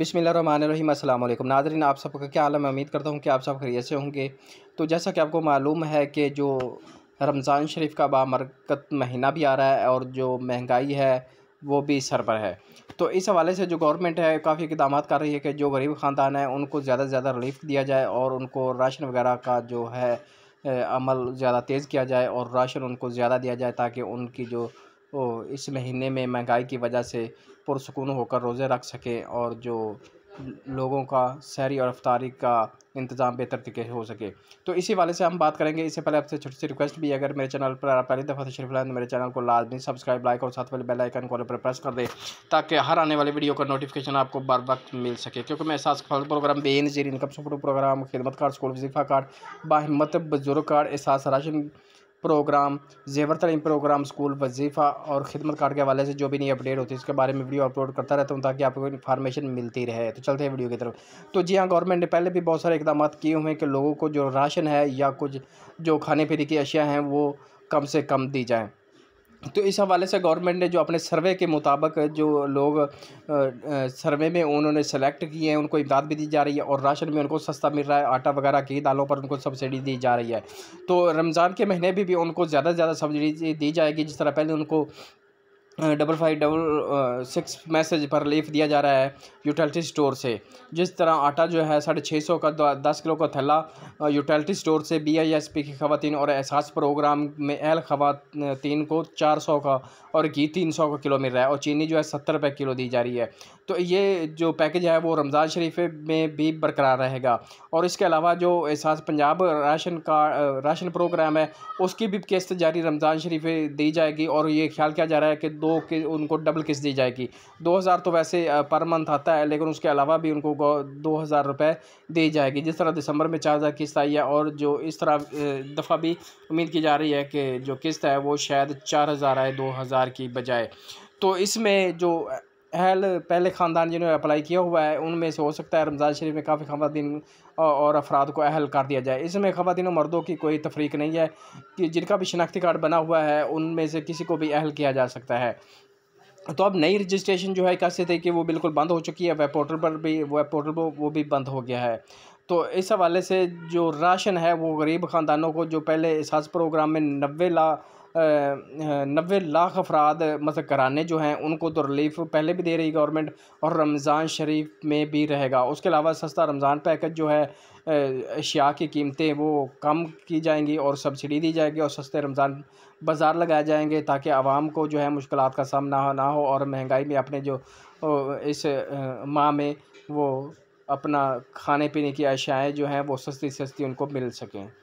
बिसमिल्ल अस्सलाम वालेकुम नाजरीन आप सबका क्या आलम उम्मीद करता हूँ कि आप सब खरीत से होंगे तो जैसा कि आपको मालूम है कि जो रमज़ान शरीफ का बामरकत महीना भी आ रहा है और जो महंगाई है वो भी सर पर है तो इस हवाले से जो गवर्नमेंट है काफ़ी इकदाम कर रही है कि जो गरीब ख़ानदान है उनको ज़्यादा से ज़्यादा रिलीफ दिया जाए और उनको राशन वगैरह का जो है अमल ज़्यादा तेज़ किया जाए और राशन उनको ज़्यादा दिया जाए ताकि उनकी जो तो इस महीने में महंगाई की वजह से पुरसकून होकर रोज़े रख सकें और जो लोगों का सैरी और अफ्तारी का इंतज़ाम बेहतर तरीके से हो सके तो इसी वाले से हम बात करेंगे इससे पहले आपसे छोटी सी रिक्वेस्ट भी अगर मेरे चैनल पर आप पहली दफ़ा तशरीफ लाएँ तो मेरे चैनल को लाजमी सब्सक्राइब लाइक और साथ वाले बेल आइकन कॉल पर प्रेस कर दें ताकि हर आने वाले वीडियो का नोटिफिकेशन आपको बार वक्त मिल सके क्योंकि मैं एहसास फल program Benazir income support program खिदमत कार्ड स्कूल वजीफ़ा कार्ड बाहिमत बुजुर्ग कार्ड एहसास राशन प्रोग्राम जेवर तलीम प्रोग्राम स्कूल वजीफ़ा और खिदमत कार्ड के हवाले से जो भी नई अपडेट होती है उसके बारे में वीडियो अपलोड करता रहता हूँ ताकि आपको इन्फॉर्मेशन मिलती रहे तो चलते हैं वीडियो की तरफ तो जी हाँ गवर्नमेंट ने पहले भी बहुत सारे इकदाम किए हुए हैं कि लोगों को जो राशन है या कुछ जो खाने पीने की अशियाँ हैं वो कम से कम दी जाएँ तो इस हवाले से गवर्नमेंट ने जो अपने सर्वे के मुताबिक जो लोग सर्वे में उन्होंने सेलेक्ट किए हैं उनको इमदाद भी दी जा रही है और राशन में उनको सस्ता मिल रहा है आटा वगैरह की दालों पर उनको सब्सिडी दी जा रही है तो रमज़ान के महीने भी, भी उनको ज़्यादा से ज़्यादा सब्सिडी दी जाएगी जिस तरह पहले उनको double five double six message पर रिलीफ दिया जा रहा है यूटिलिटी स्टोर से जिस तरह आटा जो है साढ़े छः सौ का दस किलो का थैला यूटिलिटी स्टोर से बी आई एस पी की खातन और एहसास प्रोग्राम में अहल खातन को चार सौ का और घी तीन सौ का किलो मिल रहा है और चीनी जो है सत्तर रुपये किलो दी जा रही है तो ये जो पैकेज है वो रमज़ान शरीफ में भी बरकरार रहेगा और इसके अलावा जो एहसास पंजाब राशन का राशन प्रोग्राम है उसकी भी किस्त जारी रमज़ान शरीफ दी जाएगी और ये ख्याल किया जा रहा है कि दो कि उनको डबल किस्त दी जाएगी दो हज़ार तो वैसे पर मंथ आता है लेकिन उसके अलावा भी उनको दो हज़ार रुपये दी जाएगी जिस तरह दिसंबर में चार हज़ार किस्त आई है और जो इस तरह दफ़ा भी उम्मीद की जा रही है कि जो किस्त है वो शायद चार हज़ार आए दो हज़ार की बजाय तो इसमें जो अहल पहले ख़ानदान जिन्होंने अप्लाई किया हुआ है उनमें से हो सकता है रमज़ान शरीफ में काफ़ी खातन और अफराद को अहल कर दिया जाए इसमें खातन और मर्दों की कोई तफरीक नहीं है कि जिनका भी शनाख्ती कार्ड बना हुआ है उनमें से किसी को भी अहल किया जा सकता है तो अब नई रजिस्ट्रेशन जो है कैसे थे कि वो बिल्कुल बंद हो चुकी है वेब पोर्टल पर भी वेब पोर्टल पर वो भी बंद हो गया है तो इस हवाले से जो राशन है वो गरीब ख़ानदानों को जो पहले एहसास प्रोग्राम में नब्बे लाख नबे लाख अफराद मतलब कराने जो हैं उनको तो रिलीफ पहले भी दे रही गवर्नमेंट और रमज़ान शरीफ में भी रहेगा उसके अलावा सस्ता रमज़ान पैकेज जो है अशिया की कीमतें वो कम की जाएंगी और सब्सिडी दी जाएगी और सस्ते रमज़ान बाज़ार लगाए जाएंगे ताकि आवाम को जो है मुश्किल का सामना ना हो और महंगाई में अपने जो इस माह में वो अपना खाने पीने की अशियाएँ जो हैं वो सस्ती सस्ती उनको मिल सकें